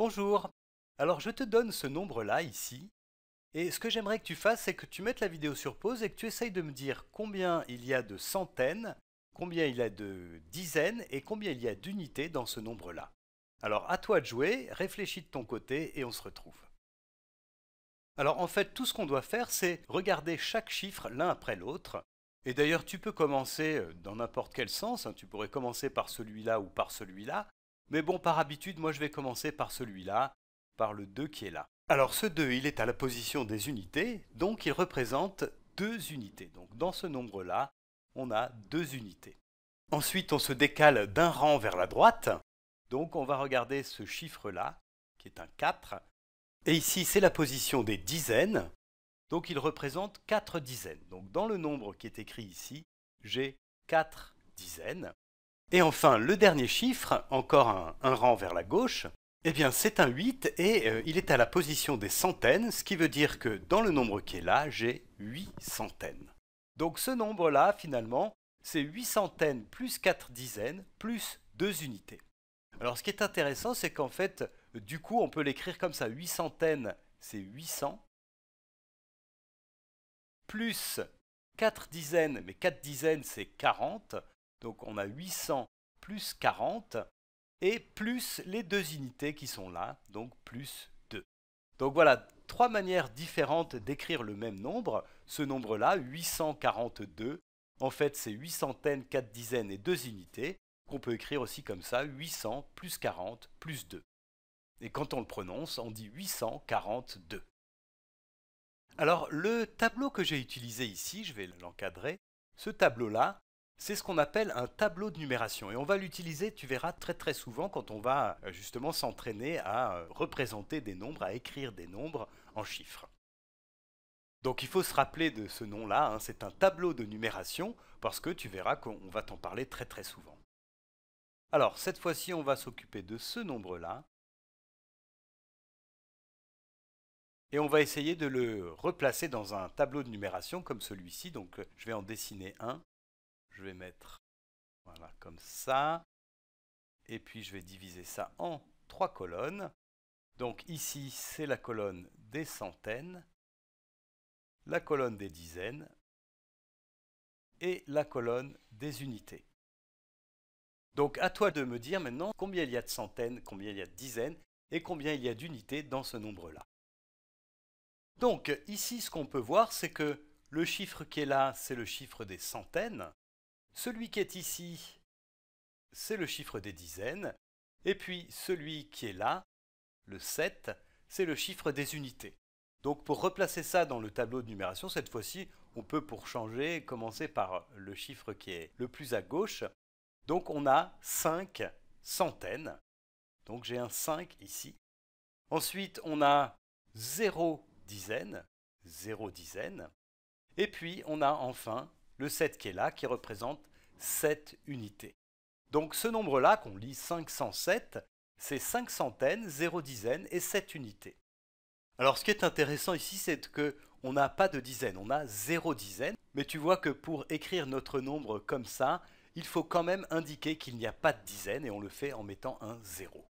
Bonjour Alors je te donne ce nombre-là ici, et ce que j'aimerais que tu fasses, c'est que tu mettes la vidéo sur pause et que tu essayes de me dire combien il y a de centaines, combien il y a de dizaines et combien il y a d'unités dans ce nombre-là. Alors à toi de jouer, réfléchis de ton côté et on se retrouve. Alors en fait, tout ce qu'on doit faire, c'est regarder chaque chiffre l'un après l'autre. Et d'ailleurs, tu peux commencer euh, dans n'importe quel sens, hein. tu pourrais commencer par celui-là ou par celui-là, mais bon, par habitude, moi je vais commencer par celui-là, par le 2 qui est là. Alors ce 2, il est à la position des unités, donc il représente deux unités. Donc dans ce nombre-là, on a deux unités. Ensuite, on se décale d'un rang vers la droite. Donc on va regarder ce chiffre-là, qui est un 4. Et ici, c'est la position des dizaines. Donc il représente 4 dizaines. Donc dans le nombre qui est écrit ici, j'ai 4 dizaines. Et enfin, le dernier chiffre, encore un, rang vers la gauche, eh bien c'est un 8 et euh, il est à la position des centaines, ce qui veut dire que dans le nombre qui est là, j'ai 8 centaines. Donc ce nombre-là, finalement, c'est 8 centaines plus 4 dizaines plus 2 unités. Alors ce qui est intéressant, c'est qu'en fait, du coup, on peut l'écrire comme ça. 8 centaines, c'est 800, plus 4 dizaines, mais 4 dizaines, c'est 40, donc on a 800 plus 40 et plus les deux unités qui sont là, donc plus 2. Donc voilà, trois manières différentes d'écrire le même nombre. Ce nombre-là, 842, en fait c'est 8 centaines, 4 dizaines et 2 unités, qu'on peut écrire aussi comme ça, 800 plus 40 plus 2. Et quand on le prononce, on dit 842. Alors le tableau que j'ai utilisé ici, je vais l'encadrer, ce tableau-là, c'est ce qu'on appelle un tableau de numération. Et on va l'utiliser, tu verras, très très souvent quand on va euh, justement s'entraîner à euh, représenter des nombres, à écrire des nombres en chiffres. Donc il faut se rappeler de ce nom-là, hein. c'est un tableau de numération, parce que tu verras qu'on va t'en parler très très souvent. Alors cette fois-ci, on va s'occuper de ce nombre-là. Et on va essayer de le replacer dans un tableau de numération comme celui-ci, donc je vais en dessiner un je vais mettre voilà comme ça. Et puis je vais diviser ça en trois colonnes. Donc ici, c'est la colonne des centaines, la colonne des dizaines et la colonne des unités. Donc à toi de me dire maintenant combien il y a de centaines, combien il y a de dizaines et combien il y a d'unités dans ce nombre-là. Donc ici, ce qu'on peut voir, c'est que le chiffre qui est là, c'est le chiffre des centaines. Celui qui est ici, c'est le chiffre des dizaines. Et puis celui qui est là, le 7, c'est le chiffre des unités. Donc pour replacer ça dans le tableau de numération, cette fois-ci, on peut pour changer commencer par le chiffre qui est le plus à gauche. Donc on a 5 centaines. Donc j'ai un 5 ici. Ensuite, on a 0 dizaines, 0 dizaines. Et puis on a enfin le 7 qui est là, qui représente 7 unités. Donc ce nombre-là, qu'on lit 507, c'est 5 centaines, 0 dizaines et 7 unités. Alors ce qui est intéressant ici, c'est qu'on n'a pas de dizaines, on a 0 dizaines, mais tu vois que pour écrire notre nombre comme ça, il faut quand même indiquer qu'il n'y a pas de dizaines et on le fait en mettant un 0.